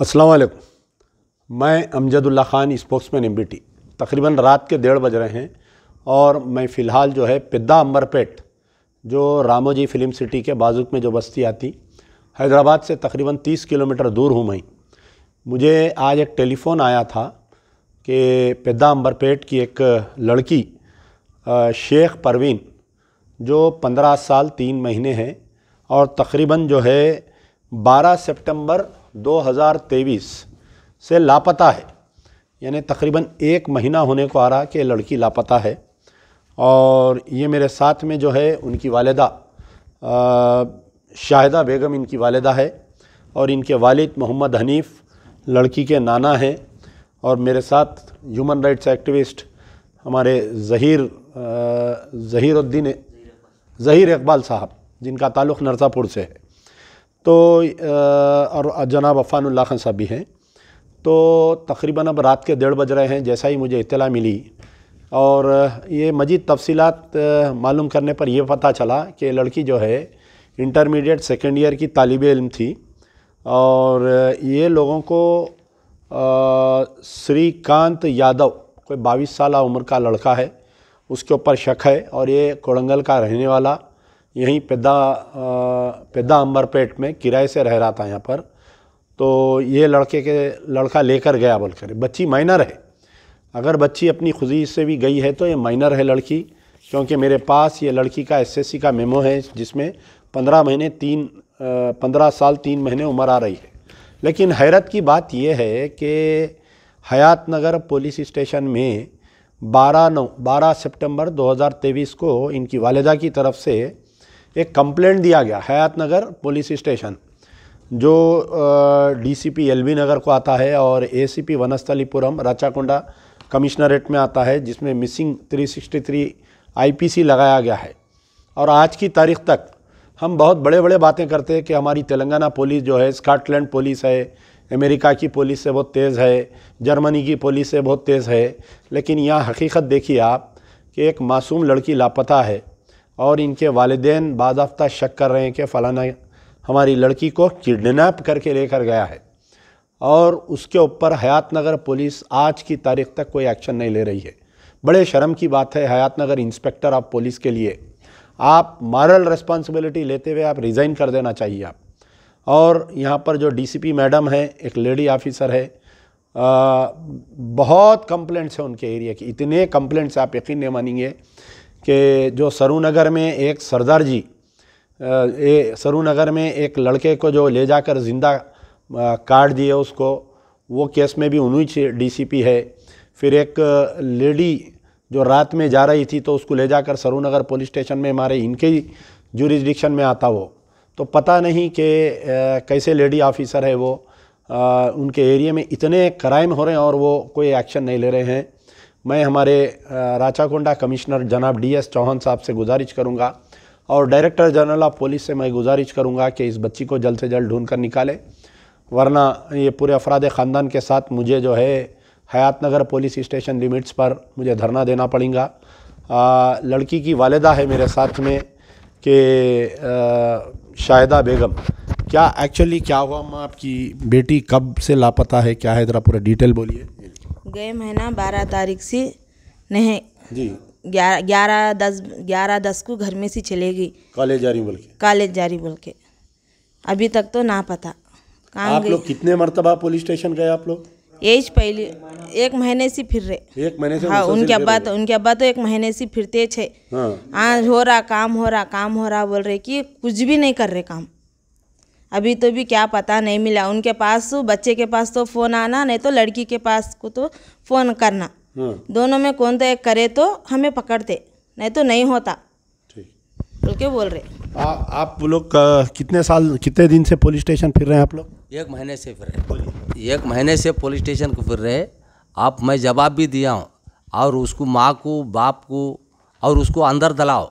असलम मैं Amjadullah Khan spokesman M B T तकरीबन रात के डेढ़ बज रहे हैं और मैं फ़िलहाल जो है पिद्दा अम्बरपेट जो रामोजी फ़िल्म सिटी के बाजुक में जो बस्ती आती हैदराबाद से तकरीबन 30 किलोमीटर दूर हूँ मैं मुझे आज एक टेलीफ़ोन आया था कि पैदा पेट की एक लड़की शेख परवीन जो पंद्रह साल तीन महीने हैं और तकरीबन जो है बारह सितंबर 2023 से लापता है यानी तकरीबन एक महीना होने को आ रहा कि लड़की लापता है और ये मेरे साथ में जो है उनकी वालदा शाहिदा बेगम इनकी वालदा है और इनके वालिद मोहम्मद हनीफ़ लड़की के नाना हैं और मेरे साथ ह्यूमन राइट्स एक्टिविस्ट हमारे जहीर जहीरुद्दीन जहीर इकबाल साहब जिनका ताल्लुक़ नरसापुर से है तो और जनाब अफ़ानुल्ला खान साहब भी हैं तो तकरीबन अब रात के डेढ़ बज रहे हैं जैसा ही मुझे इतला मिली और ये मज़ीद तफसीत मालूम करने पर यह पता चला कि लड़की जो है इंटरमीडिएट सेकेंड ईयर की तालब इल्म थी और ये लोगों को श्रीकांत यादव कोई बाईस साल उम्र का लड़का है उसके ऊपर शक है और ये कोड़ंगल का रहने वाला यहीं पैदा पैदा अंबरपेट में किराए से रह रहा था यहाँ पर तो ये लड़के के लड़का लेकर गया बोलकर बच्ची माइनर है अगर बच्ची अपनी खुदी से भी गई है तो ये माइनर है लड़की क्योंकि मेरे पास ये लड़की का एसएससी का मेमो है जिसमें पंद्रह महीने तीन पंद्रह साल तीन महीने उम्र आ रही है लेकिन हैरत की बात यह है कि हयात नगर पुलिस स्टेशन में 12 नौ दो हज़ार तेईस को इनकी वालदा की तरफ से एक कंप्लेंट दिया गया हयात नगर पुलिस स्टेशन जो डीसीपी एलबी नगर को आता है और एसीपी वनस्थलीपुरम राचाकुंडा कमिश्नरेट में आता है जिसमें मिसिंग 363 आईपीसी लगाया गया है और आज की तारीख तक हम बहुत बड़े बड़े बातें करते हैं कि हमारी तेलंगाना पुलिस जो है स्कॉटलैंड पुलिस है अमेरिका की पुलिस से बहुत तेज़ है जर्मनी की पुलिस से बहुत तेज़ है लेकिन यहाँ हकीकत देखिए आप कि एक मासूम लड़की लापता है और इनके वालदेन बाजाफ्ता शक कर रहे हैं कि फ़लाना हमारी लड़की को किडनैप करके लेकर गया है और उसके ऊपर हयात नगर पुलिस आज की तारीख तक कोई एक्शन नहीं ले रही है बड़े शर्म की बात है Hayat Nagar inspector of police के लिए आप मॉरल रिस्पॉन्सिबिलिटी लेते हुए आप रिज़ाइन कर देना चाहिए आप और यहाँ पर जो डीसीपी मैडम है एक लेडी ऑफिसर है आ, बहुत कंप्लेंट्स हैं उनके एरिया की इतने कंप्लेंट्स आप यकीन नहीं मानेंगे कि जो सरूनगर में एक सरदार जी सरूनगर में एक लड़के को जो ले जाकर ज़िंदा काट दिए उसको वो केस में भी उन्हीं पी है फिर एक लेडी जो रात में जा रही थी तो उसको ले जाकर सरूनगर पुलिस स्टेशन में हमारे इनके ही जूरिस्डिक्शन में आता वो तो पता नहीं कि कैसे लेडी ऑफिसर है वो आ, उनके एरिया में इतने क्राइम हो रहे हैं और वो कोई एक्शन नहीं ले रहे हैं मैं हमारे राचाकोंडा कमिश्नर जनाब डी एस चौहान साहब से गुजारिश करूँगा और डायरेक्टर जनरल ऑफ पुलिस से मैं गुजारिश करूँगा कि इस बच्ची को जल्द से जल्द ढूंढ कर निकाले वरना ये पूरे अफराद ख़ानदान के साथ मुझे जो है Hayat Nagar police station limits पर मुझे धरना देना पड़ेगा लड़की की वालदा है मेरे साथ में कि शाहिदा बेगम क्या एक्चुअली क्या हुआ माँ आपकी बेटी कब से लापता है क्या है ज़रा पूरा डिटेल बोलिए गए महीना बारह तारीख से नहीं जी ग्यारह ग्यारह दस ग्यारह दस को घर में से चलेगी कॉलेज जारी बोल के कॉलेज जारी बोल के अभी तक तो ना पता आप लोग कितने मरतबा पुलिस स्टेशन गए आप लोग यही पहले एक महीने से फिर रहे एक महीने से हाँ उनके अब्बा तो उनके अब्बा तो एक महीने से फिरते थे हाँ आज हो रहा काम हो रहा काम हो रहा बोल रहे कि कुछ भी नहीं कर रहे काम अभी तो भी क्या पता नहीं मिला उनके पास बच्चे के पास तो फ़ोन आना नहीं तो लड़की के पास को तो फ़ोन करना हाँ। दोनों में कौन तो एक करे तो हमें पकड़ते नहीं तो नहीं होता बोल के बोल रहे आ, आप लोग कितने साल कितने दिन से पुलिस स्टेशन फिर रहे हैं आप लोग एक महीने से फिर रहे हैं एक महीने से पुलिस स्टेशन को फिर रहे आप मैं जवाब भी दिया हूँ और उसको माँ को बाप को और उसको अंदर दलाओ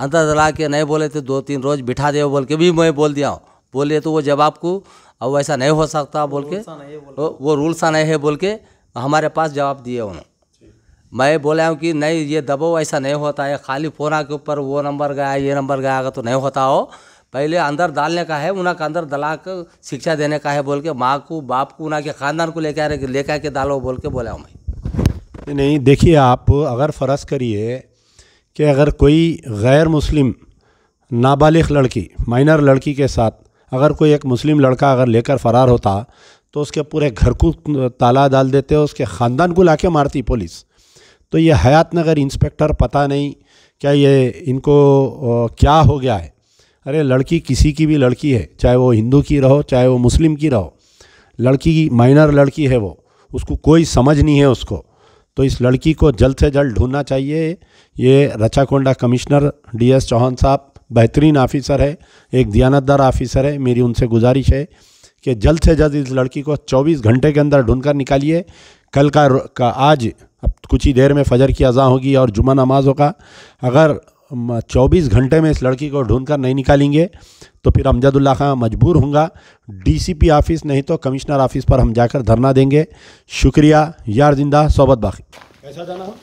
अंदर दला के नहीं बोले तो दो तीन रोज बिठा दे बोल के भी मैं बोल दिया हूँ बोले तो वो जवाब को अब ऐसा नहीं हो सकता बोल के वो, रूल सा नहीं है बोल के हमारे पास जवाब दिए उन्होंने मैं बोला हूँ कि नहीं ये दबो ऐसा नहीं होता है खाली फोन के ऊपर वो नंबर गया ये नंबर गया अगर तो नहीं होता हो पहले अंदर डालने का है उनका अंदर दला कर शिक्षा देने का है बोल के माँ को बाप को उनके के ख़ानदान को लेकर आ लेकर के डालो बोल के बोला हूँ मैं नहीं देखिए आप अगर फ़र्ज़ करिए कि अगर कोई गैर मुस्लिम नाबालिग लड़की माइनर लड़की के साथ अगर कोई एक मुस्लिम लड़का अगर लेकर फ़रार होता तो उसके पूरे घर को ताला डाल देते उसके ख़ानदान को ला मारती पुलिस तो ये हयात नगर इंस्पेक्टर पता नहीं क्या ये इनको क्या हो गया है अरे लड़की किसी की भी लड़की है चाहे वो हिंदू की रहो चाहे वो मुस्लिम की रहो लड़की की माइनर लड़की है वो उसको कोई समझ नहीं है उसको तो इस लड़की को जल्द से जल्द ढूंढना चाहिए ये Rachakonda commissioner D S Chauhan साहब बेहतरीन ऑफिसर है एक दयानतदार ऑफिसर है मेरी उनसे गुजारिश है कि जल्द से जल्द इस लड़की को 24 घंटे के अंदर ढूंढकर निकालिए कल का, का आज अब कुछ ही देर में फजर की अज़ा होगी और जुमा नमाज होगा अगर 24 घंटे में इस लड़की को ढूंढ कर नहीं निकालेंगे तो फिर अमजदुल्ला खां मजबूर होंगे डीसीपी ऑफिस नहीं तो कमिश्नर ऑफिस पर हम जाकर धरना देंगे शुक्रिया यार जिंदा सोबत बाकी कैसा जाना हो